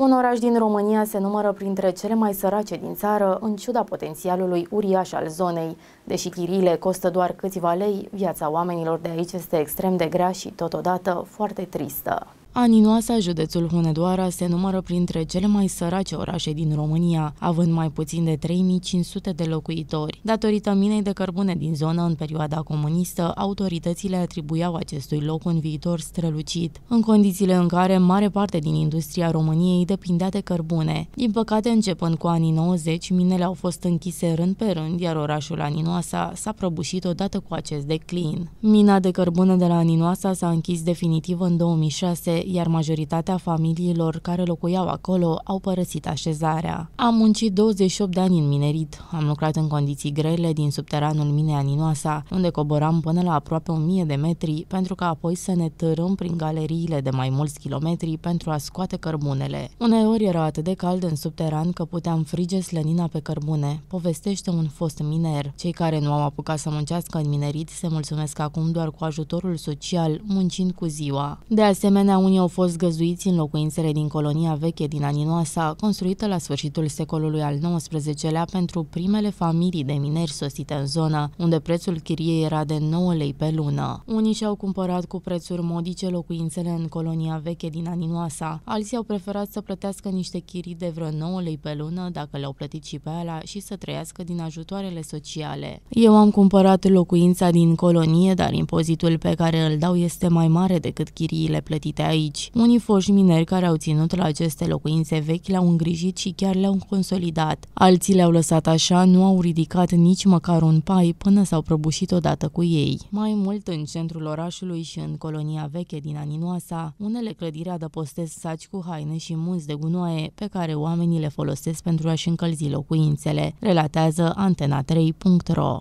Un oraș din România se numără printre cele mai sărace din țară, în ciuda potențialului uriaș al zonei. Deși chirile costă doar câțiva lei, viața oamenilor de aici este extrem de grea și totodată foarte tristă. Aninoasa, județul Hunedoara se numără printre cele mai sărace orașe din România, având mai puțin de 3500 de locuitori. Datorită minei de cărbune din zonă în perioada comunistă, autoritățile atribuiau acestui loc un viitor strălucit, în condițiile în care mare parte din industria României depindea de cărbune. Din păcate, începând cu anii 90, minele au fost închise rând pe rând, iar orașul Aninoasa s-a prăbușit odată cu acest declin. Mina de cărbune de la Aninoasa s-a închis definitiv în 2006, iar majoritatea familiilor care locuiau acolo au părăsit așezarea. Am muncit 28 de ani în minerit, am lucrat în condiții grele din subteranul Minea Ninoasa, unde coboram până la aproape 1000 de metri pentru ca apoi să ne târâm prin galeriile de mai mulți kilometri pentru a scoate cărbunele. Uneori era atât de cald în subteran că puteam frige slănina pe cărbune, povestește un fost miner. Cei care nu au apucat să muncească în minerit se mulțumesc acum doar cu ajutorul social, muncind cu ziua. De asemenea, unii românii au fost găzuiți în locuințele din colonia veche din Aninoasa, construită la sfârșitul secolului al XIX-lea pentru primele familii de mineri sosite în zonă, unde prețul chiriei era de 9 lei pe lună. Unii și-au cumpărat cu prețuri modice locuințele în colonia veche din Aninoasa, alții au preferat să plătească niște chirii de vreo 9 lei pe lună dacă le-au plătit și pe ala și să trăiască din ajutoarele sociale. Eu am cumpărat locuința din colonie, dar impozitul pe care îl dau este mai mare decât chiriile plătite aici aici. Unii foști mineri care au ținut la aceste locuințe vechi le-au îngrijit și chiar le-au consolidat. Alții le-au lăsat așa, nu au ridicat nici măcar un pai până s-au prăbușit odată cu ei. Mai mult, în centrul orașului și în colonia veche din Aninoasa, unele clădiri adăpostesc saci cu haine și munți de gunoaie pe care oamenii le folosesc pentru a-și încălzi locuințele, relatează antena3.ro.